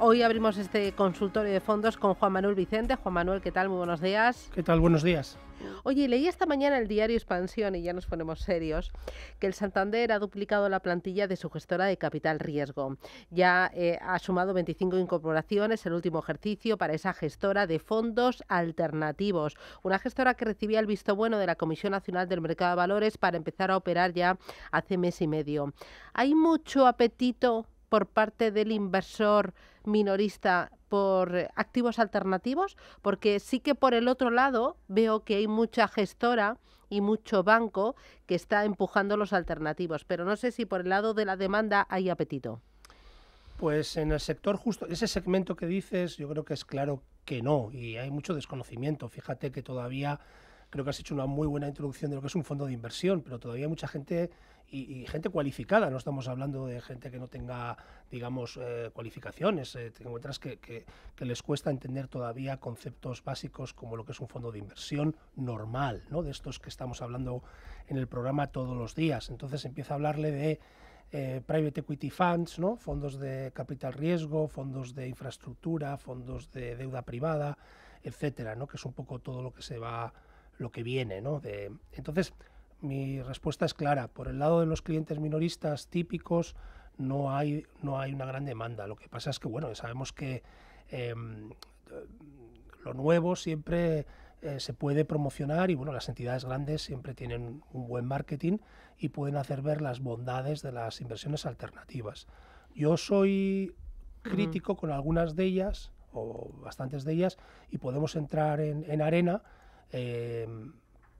Hoy abrimos este consultorio de fondos con Juan Manuel Vicente. Juan Manuel, ¿qué tal? Muy buenos días. ¿Qué tal? Buenos días. Oye, leí esta mañana el diario Expansión, y ya nos ponemos serios, que el Santander ha duplicado la plantilla de su gestora de capital riesgo. Ya eh, ha sumado 25 incorporaciones el último ejercicio para esa gestora de fondos alternativos. Una gestora que recibía el visto bueno de la Comisión Nacional del Mercado de Valores para empezar a operar ya hace mes y medio. ¿Hay mucho apetito por parte del inversor minorista por activos alternativos? Porque sí que por el otro lado veo que hay mucha gestora y mucho banco que está empujando los alternativos, pero no sé si por el lado de la demanda hay apetito. Pues en el sector justo, ese segmento que dices, yo creo que es claro que no, y hay mucho desconocimiento. Fíjate que todavía creo que has hecho una muy buena introducción de lo que es un fondo de inversión, pero todavía hay mucha gente y, gente cualificada, no estamos hablando de gente que no tenga, digamos, eh, cualificaciones, eh, te encuentras que, les cuesta entender todavía conceptos básicos como lo que es un fondo de inversión normal, ¿no? de estos que estamos hablando en el programa todos los días. Entonces empieza a hablarle de... Eh, private equity funds, ¿no? fondos de capital riesgo, fondos de infraestructura, fondos de deuda privada, etcétera, ¿no? que es un poco todo lo que se va lo que viene. ¿no? De, entonces, mi respuesta es clara. Por el lado de los clientes minoristas típicos no hay, no hay una gran demanda. Lo que pasa es que, bueno, sabemos que em, lo nuevo siempre eh, se puede promocionar y, bueno, las entidades grandes siempre tienen un buen marketing y pueden hacer ver las bondades de las inversiones alternativas. Yo soy crítico con algunas de ellas o bastantes de ellas y podemos entrar en, en arena Em,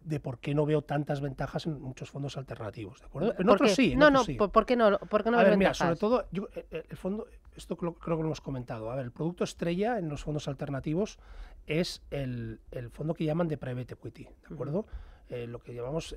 de por qué no veo tantas ventajas en muchos fondos alternativos, ¿de acuerdo? En otros sí, no, no, ¿por, qué no? ¿Por qué no a ver, mira, sobre todo, eh, eh, el fondo, esto creo, que lo hemos comentado, a ver, el producto estrella en los fondos alternativos es el, fondo que llaman de private equity, ¿de acuerdo? Eh, lo que llamamos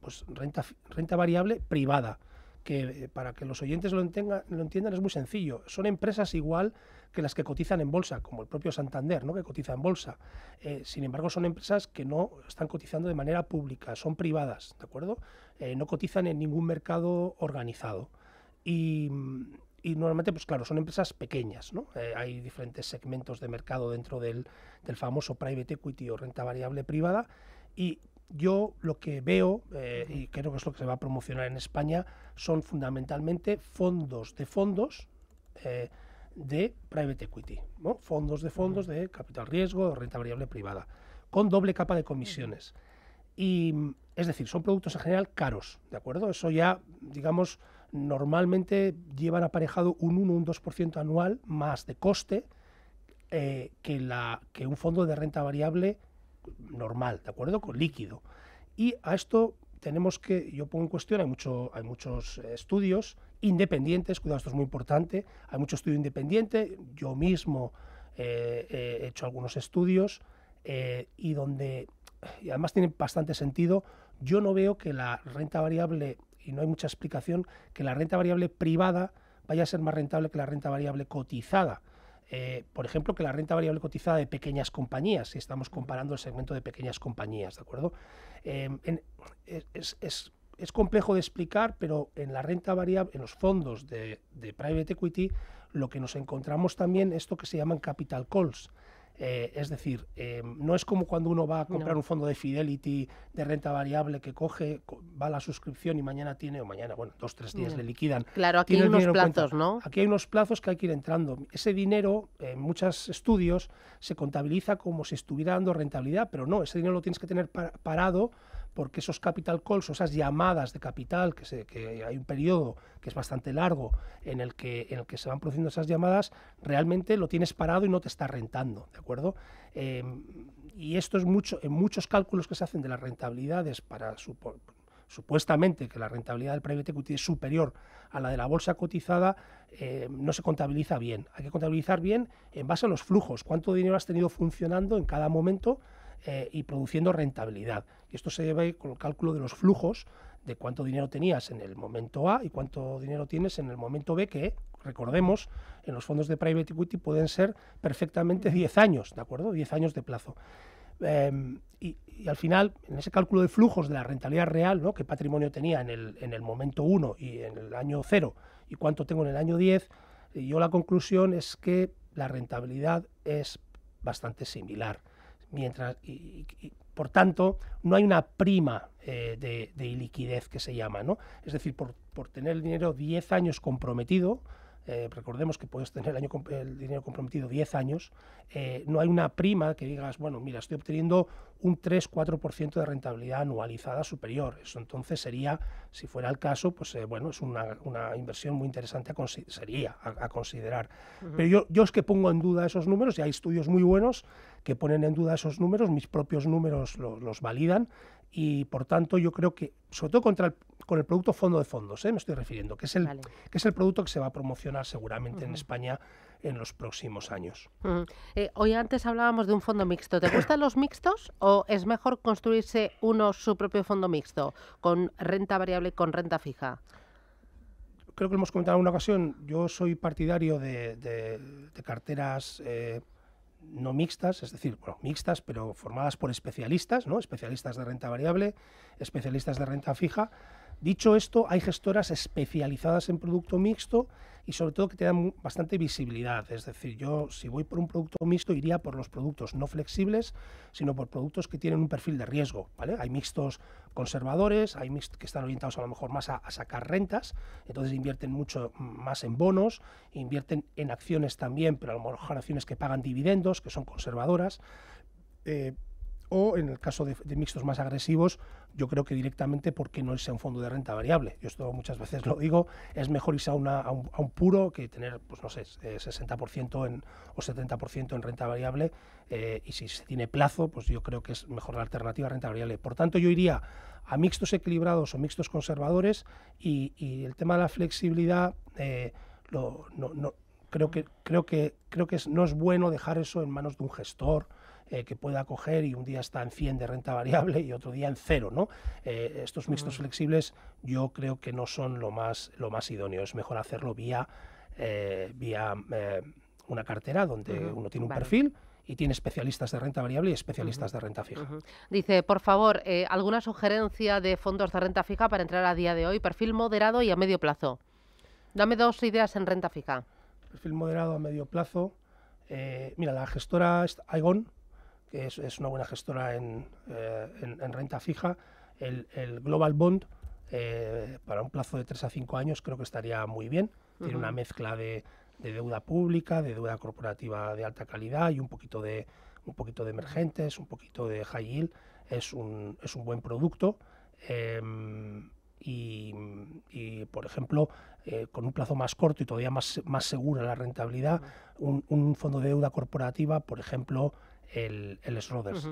pues renta, renta variable privada que eh, para que los oyentes lo, entenga, lo, entiendan es muy sencillo. Son empresas igual que las que cotizan en bolsa, como el propio Santander, ¿no? que cotiza en bolsa. Eh, sin embargo, son empresas que no están cotizando de manera pública, son privadas, ¿de acuerdo? Eh, no cotizan en ningún mercado organizado. Y, normalmente, pues claro, son empresas pequeñas, ¿no? hay diferentes segmentos de mercado dentro del, del famoso private equity o renta variable privada y yo lo que veo, eh, y creo que es lo que se va a promocionar en España, son fundamentalmente fondos de fondos eh, de private equity, ¿no? fondos de fondos de capital riesgo, renta variable privada, con doble capa de comisiones. Y es decir, son productos en general caros, ¿de acuerdo? Eso ya, digamos, normalmente llevan aparejado un 1 un 2% anual más de coste eh, que, la, que un fondo de renta variable normal, ¿de acuerdo? Con líquido. Y a esto tenemos que, yo pongo en cuestión, hay, mucho, hay muchos eh, estudios independientes, cuidado, esto es muy importante, hay mucho estudio independiente, yo mismo eh, eh, he hecho algunos estudios y donde, además tienen bastante sentido, yo no veo que la renta variable, y no hay mucha explicación, que la renta variable privada vaya a ser más rentable que la renta variable cotizada. Eh, por ejemplo, que la renta variable cotizada de pequeñas compañías, si estamos comparando el segmento de pequeñas compañías, ¿de acuerdo? Em, es, es, es, complejo de explicar, pero en la renta variable, en los fondos de, de private equity, lo que nos encontramos también es esto que se llaman capital calls, eh, es decir, eh, no es como cuando uno va a comprar un fondo de Fidelity de renta variable que coge, va a la suscripción y mañana tiene, o mañana, bueno, dos, tres días le liquidan. Claro, aquí hay unos plazos, ¿no? Aquí hay unos plazos que hay que ir entrando. Ese dinero, en muchos estudios, se contabiliza como si estuviera dando rentabilidad, pero no, ese dinero lo tienes que tener parado porque esos capital calls o esas llamadas de capital, que, hay un periodo que es bastante largo en el, que, se van produciendo esas llamadas, realmente lo tienes parado y no te está rentando, ¿de acuerdo? Em, y esto es mucho, en muchos cálculos que se hacen de las rentabilidades para supuestamente que la rentabilidad del private equity es superior a la de la bolsa cotizada, em, no se contabiliza bien. Hay que contabilizar bien en base a los flujos, cuánto dinero has tenido funcionando en cada momento eh, y produciendo rentabilidad. Y esto se debe con el cálculo de los flujos de cuánto dinero tenías en el momento A y cuánto dinero tienes en el momento B, que recordemos, en los fondos de private equity pueden ser perfectamente 10 años, ¿de acuerdo? 10 años de plazo. Em, y, al final, en ese cálculo de flujos de la rentabilidad real, ¿no? qué patrimonio tenía en el, en el momento 1 y en el año 0 y cuánto tengo en el año 10, yo la conclusión es que la rentabilidad es bastante similar y, por tanto no hay una prima eh, de, liquidez que se llama, ¿no? Es decir, por, tener el dinero 10 años comprometido, eh, recordemos que puedes tener el, año, el dinero comprometido 10 años, eh, no hay una prima que digas, bueno, mira, estoy obteniendo un 3-4% de rentabilidad anualizada superior. Eso entonces sería, si fuera el caso, pues bueno, es una, una, inversión muy interesante, a sería a, considerar. Pero yo, yo es que pongo en duda esos números y hay estudios muy buenos que ponen en duda esos números, mis propios números los, validan y por tanto yo creo que, sobre todo contra con el producto fondo de fondos, ¿eh? me estoy refiriendo, que es, el, que es el producto que se va a promocionar seguramente en España en los próximos años. Eh, hoy antes hablábamos de un fondo mixto. ¿Te gustan los mixtos o es mejor construirse uno su propio fondo mixto con renta variable y con renta fija? Creo que lo hemos comentado en una ocasión. Yo soy partidario de, carteras... Eh, no mixtas, es decir, bueno, mixtas, pero formadas por especialistas, ¿no? especialistas de renta variable, especialistas de renta fija, Dicho esto, hay gestoras especializadas en producto mixto y sobre todo que te dan bastante visibilidad. Es decir, yo si voy por un producto mixto iría por los productos no flexibles, sino por productos que tienen un perfil de riesgo. ¿vale? Hay mixtos conservadores, hay mixtos que están orientados a lo mejor más a, sacar rentas, entonces invierten mucho más en bonos, invierten en acciones también, pero a lo mejor acciones que pagan dividendos, que son conservadoras. Eh, o en el caso de, mixtos más agresivos, yo creo que directamente porque no es un fondo de renta variable. Yo esto muchas veces lo digo, es mejor irse a, un, puro que tener, pues no sé, 60% eh, o 70% en renta variable eh, y si se tiene plazo, pues yo creo que es mejor la alternativa a renta variable. Por tanto, yo iría a mixtos equilibrados o mixtos conservadores y, el tema de la flexibilidad, eh, creo que, creo que, creo que no es bueno dejar eso en manos de un gestor eh, que pueda coger y un día está en 100 de renta variable y otro día en cero. ¿no? Eh, estos mixtos flexibles yo creo que no son lo más, lo más idóneo, es mejor hacerlo vía, eh, vía una cartera donde uno tiene un perfil y tiene especialistas de renta variable y especialistas de renta fija. Dice, por favor, ¿alguna sugerencia de fondos de renta fija para entrar a día de hoy? Perfil moderado y a medio plazo. Dame dos ideas en renta fija. Perfil moderado a medio plazo. mira, la gestora Aigón que es, una buena gestora en, eh, renta fija, el, Global Bond eh, para un plazo de 3 a 5 años creo que estaría muy bien. Tiene una mezcla de, deuda pública, de deuda corporativa de alta calidad y un poquito de, un poquito de emergentes, un poquito de high yield. Es un, buen producto. Em, y, por ejemplo, eh, con un plazo más corto y todavía más, más segura la rentabilidad, un, un fondo de deuda corporativa, por ejemplo, el, el Schroders. es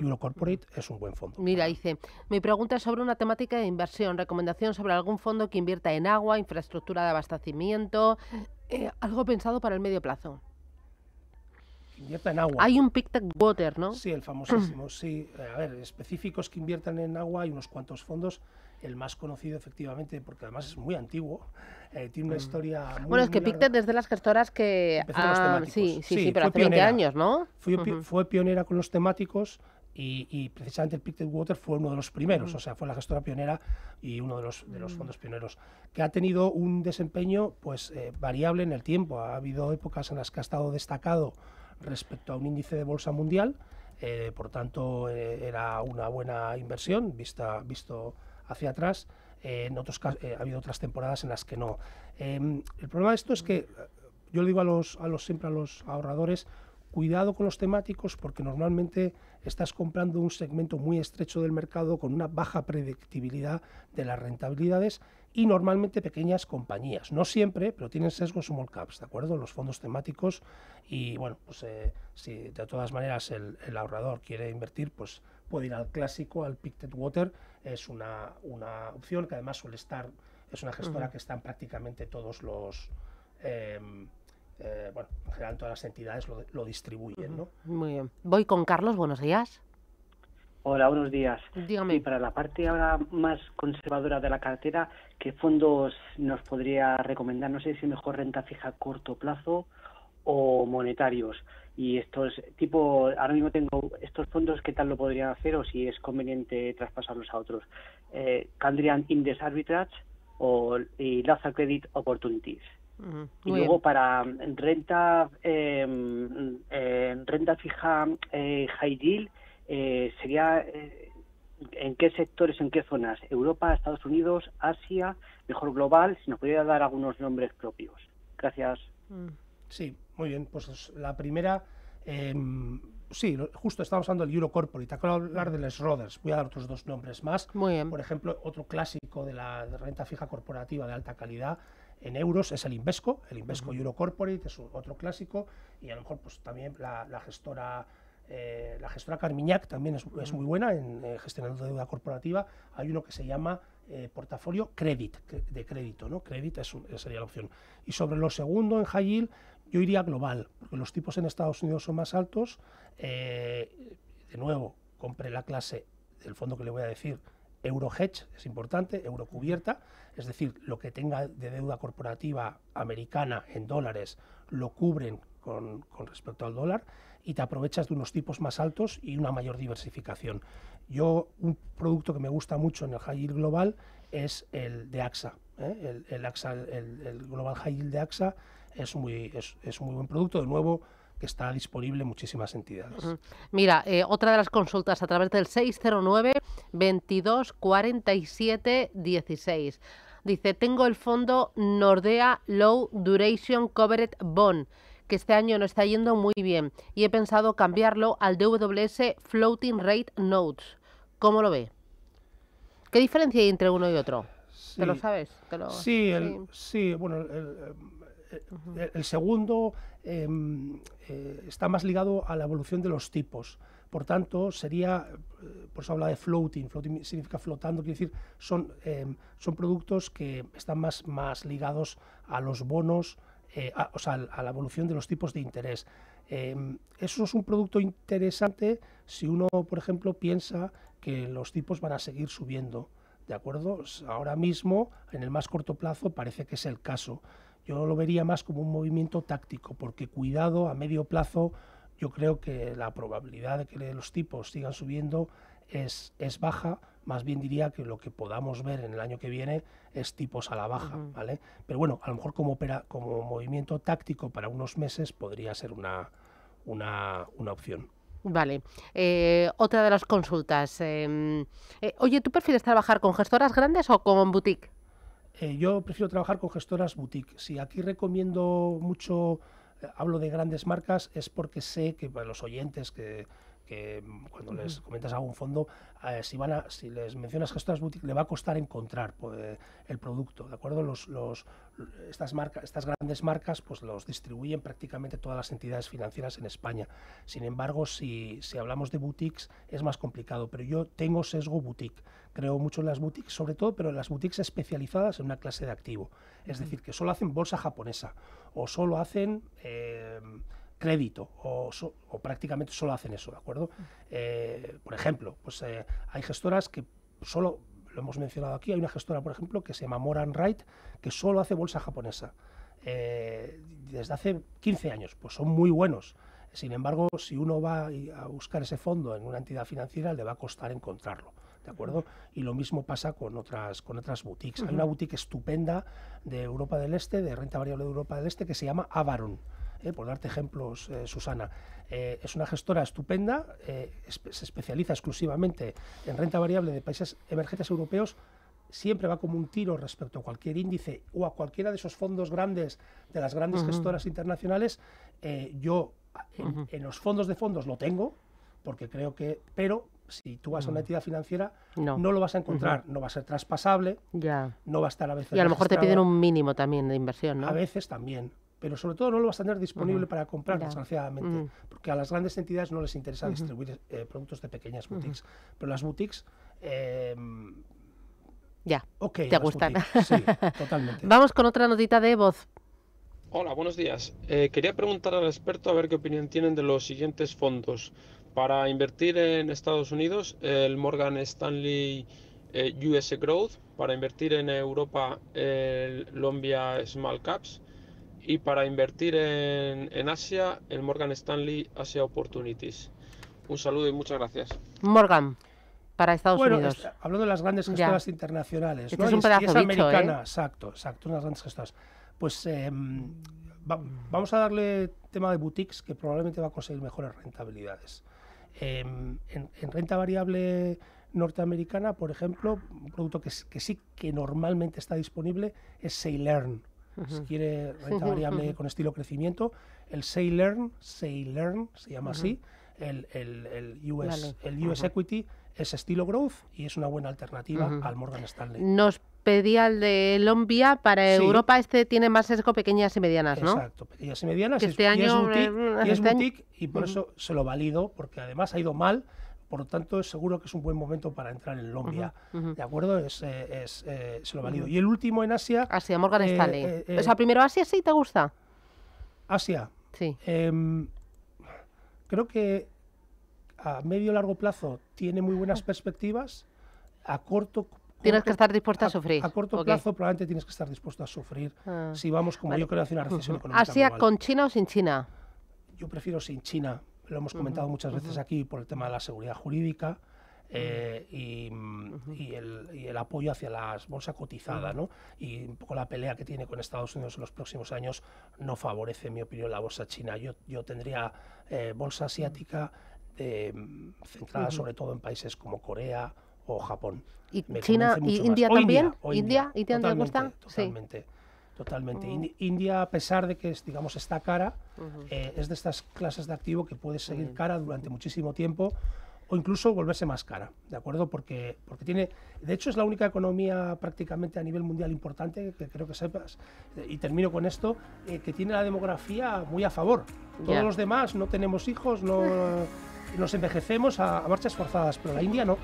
un buen fondo. Mira, dice, mi pregunta es sobre una temática de inversión, recomendación sobre algún fondo que invierta en agua, infraestructura de abastecimiento, eh, algo pensado para el medio plazo. Invierta en agua. Hay un Pictet Water, ¿no? Sí, el famosísimo, sí. A ver, específicos que inviertan en agua, hay unos cuantos fondos el más conocido efectivamente, porque además es muy antiguo, eh, tiene una mm. historia... Muy, bueno, es que Pictet desde las gestoras que... Ah, sí, sí, pero hace 20 años, ¿no? Fue, fue pionera con los temáticos y, precisamente el Pictet Water fue uno de los primeros, o sea, fue la gestora pionera y uno de los, de los mm. fondos pioneros, que ha tenido un desempeño pues eh, variable en el tiempo. Ha habido épocas en las que ha estado destacado respecto a un índice de bolsa mundial, eh, por tanto era una buena inversión vista, visto hacia atrás. Eh, en otros eh, ha habido otras temporadas en las que no. Em, el problema de esto es que eh, yo le digo a los, a los siempre a los ahorradores, cuidado con los temáticos porque normalmente estás comprando un segmento muy estrecho del mercado con una baja predictibilidad de las rentabilidades y normalmente pequeñas compañías. No siempre, pero tienen sesgos small caps, ¿de acuerdo? Los fondos temáticos y bueno, pues si de todas maneras el, el ahorrador quiere invertir, pues puede ir al clásico, al Pictet Water, es una, una opción que además suele estar, es una gestora que están prácticamente todos los... Eh, eh, bueno, en general todas las entidades lo, distribuyen, ¿no? Muy bien. Voy con Carlos, buenos días. Hola, buenos días. Dígame. Y para la parte ahora más conservadora de la cartera, ¿qué fondos nos podría recomendar? No sé si mejor renta fija a corto plazo o monetarios y estos tipo ahora mismo tengo estos fondos qué tal lo podrían hacer o si es conveniente traspasarlos a otros eh, Candrian Index Arbitrage o y Laza Credit Opportunities y luego para mm, renta em, eh, renta fija eh, high yield eh, sería en qué sectores en qué zonas Europa Estados Unidos Asia mejor global si nos pudiera dar algunos nombres propios gracias mm, sí muy bien, pues la primera, em, sí, justo estamos hablando del Eurocorporate. Corporate, acabo de hablar Les voy a dar otros dos nombres más. Muy bien. Por ejemplo, otro clásico de la renta fija corporativa de alta calidad en euros es el Invesco, el Invesco Eurocorporate es otro clásico, y a lo mejor pues también la, gestora... Eh, la gestora Carmiñac también es, muy buena en eh, gestionando deuda corporativa. Hay uno que se llama eh, portafolio credit, de crédito, ¿no? Credit es sería la opción. Y sobre lo segundo en Hayil, yo iría global, porque los tipos en Estados Unidos son más altos. Eh, de nuevo, compre la clase del fondo que le voy a decir, euro hedge, es importante, euro cubierta, es decir, lo que tenga de deuda corporativa americana en dólares lo cubren con, respecto al dólar y te aprovechas de unos tipos más altos y una mayor diversificación. Yo, un producto que me gusta mucho en el high yield global es el de AXA, ¿eh? el, AXA, el, el global high yield de AXA es, muy, es, un muy buen producto, de nuevo, que está disponible en muchísimas entidades. Mira, eh, otra de las consultas a través del 609 22 47 16. Dice, tengo el fondo Nordea Low Duration Covered Bond, que este año no está yendo muy bien, y he pensado cambiarlo al DWS Floating Rate Notes. ¿Cómo lo ve? ¿Qué diferencia hay entre uno y otro? ¿Te lo sabes? Sí, sí. bueno, el, eh, el segundo em, eh, está más ligado a la evolución de los tipos. Por tanto, sería, eh, por eso habla de floating, floating significa flotando, quiere decir, son, em, son productos que están más, ligados a los bonos, o sea, a la evolución de los tipos de interés. Em, eso es un producto interesante si uno, por ejemplo, piensa que los tipos van a seguir subiendo. ¿De acuerdo? Ahora mismo, en el más corto plazo, parece que es el caso. Yo lo vería más como un movimiento táctico, porque cuidado a medio plazo, yo creo que la probabilidad de que los tipos sigan subiendo es, es baja, más bien diría que lo que podamos ver en el año que viene es tipos a la baja, ¿vale? Pero bueno, a lo mejor como, opera, como movimiento táctico para unos meses podría ser una, una, opción. Vale. Eh, otra de las consultas. Em, eh, oye, ¿tú prefieres trabajar con gestoras grandes o con boutique? Eh, yo prefiero trabajar con gestoras boutique. Si aquí recomiendo mucho, eh, hablo de grandes marcas, es porque sé que los oyentes que que mm, cuando les comentas algún fondo, eh, si, van a, si les mencionas gestoras boutique, le va a costar encontrar pues, eh, el producto, ¿de acuerdo? Los, estas, marcas, estas grandes marcas pues los distribuyen prácticamente todas las entidades financieras en España. Sin embargo, si, hablamos de boutiques, es más complicado, pero yo tengo sesgo boutique. Creo mucho en las boutiques, sobre todo, pero en las boutiques especializadas en una clase de activo. Es decir, que solo hacen bolsa japonesa o solo hacen... Eh, crédito o, prácticamente solo hacen eso, ¿de acuerdo? Mm. Eh, por ejemplo, pues eh, hay gestoras que solo, lo hemos mencionado aquí, hay una gestora, por ejemplo, que se llama Moran Wright, que solo hace bolsa japonesa eh, desde hace 15 años, pues son muy buenos. Sin embargo, si uno va a buscar ese fondo en una entidad financiera, le va a costar encontrarlo. ¿De acuerdo? Y lo mismo pasa con otras, con otras boutiques. Hay una boutique estupenda de Europa del Este, de renta variable de Europa del Este, que se llama Avaron. Eh, por darte ejemplos, eh, Susana. Eh, es una gestora estupenda, se especializa exclusivamente en renta variable de países emergentes europeos, siempre va como un tiro respecto a cualquier índice o a cualquiera de esos fondos grandes de las grandes gestoras internacionales. yo en, los fondos de fondos lo tengo, porque creo que, pero si tú vas a una mm. entidad financiera, no, lo vas a encontrar, no va a ser traspasable, no va a estar a veces. Y a lo mejor te piden un mínimo también de inversión, A veces también pero sobre todo no lo vas a tener disponible para comprar, desgraciadamente, porque a las grandes entidades no les interesa distribuir eh, productos de pequeñas boutiques. Pero las boutiques... Em, ya, te gustan. Vamos con otra notita de voz. Hola, buenos días. Eh, quería preguntar al experto a ver qué opinión tienen de los siguientes fondos. Para invertir en Estados Unidos, el Morgan Stanley eh, US Growth. Para invertir en Europa, el Lombia Small Caps y para invertir en, en Asia, el Morgan Stanley Asia Opportunities. Un saludo y muchas gracias. Morgan para Estados Unidos. hablo hablando de las grandes gestoras internacionales, este ¿no? es un pedazo es ¿eh? americana, exacto, exacto, exacto, unas grandes gestoras. Pues em, vamos a darle tema de boutiques que probablemente va a conseguir mejores rentabilidades. Em, en, renta variable norteamericana, por ejemplo, un producto que, sí que normalmente está disponible es Sailern si quiere renta variable con estilo crecimiento. El Say Learn, se llama así, el, el, el US, el US Equity es estilo growth y es una buena alternativa al Morgan Stanley. Nos pedía el de Lombia para Europa, este tiene más sesgo pequeñas y medianas, ¿no? Exacto, pequeñas y medianas. este y año, es boutique, tick eh, y, es este y por eso se lo valido, porque además ha ido mal por lo tanto, seguro que es un buen momento para entrar en Lombia. ¿De acuerdo? Es, eh, es, eh, se lo valido. Y el último en Asia. Asia, Morgan eh, Stanley. o sea, primero Asia sí te gusta. Asia. Sí. Em, creo que a medio largo plazo tiene muy buenas perspectivas. A corto Tienes que estar dispuesto a, sufrir. A corto plazo probablemente tienes que estar dispuesto a sufrir ah. si vamos, como yo creo, hacia una recesión económica. ¿Asia con China o sin China? Yo prefiero sin China, lo hemos comentado muchas veces aquí por el tema de la seguridad jurídica eh, y, el, apoyo hacia las bolsas cotizadas, ¿no? Y un poco la pelea que tiene con Estados Unidos en los próximos años no favorece, en mi opinión, la bolsa china. Yo, yo tendría eh, bolsa asiática eh, centrada sobre todo en países como Corea o Japón. ¿Y China y India también? ¿India? ¿India? ¿India? ¿India? Totalmente. Totalmente. India, a pesar de que digamos, está cara, eh, es de estas clases de activo que puede seguir cara durante muchísimo tiempo o incluso volverse más cara, ¿de acuerdo? Porque, porque tiene, de hecho es la única economía prácticamente a nivel mundial importante, que creo que sepas, eh, y termino con esto, eh, que tiene la demografía muy a favor. Todos los demás no tenemos hijos, no, nos envejecemos a marchas forzadas, pero la India no.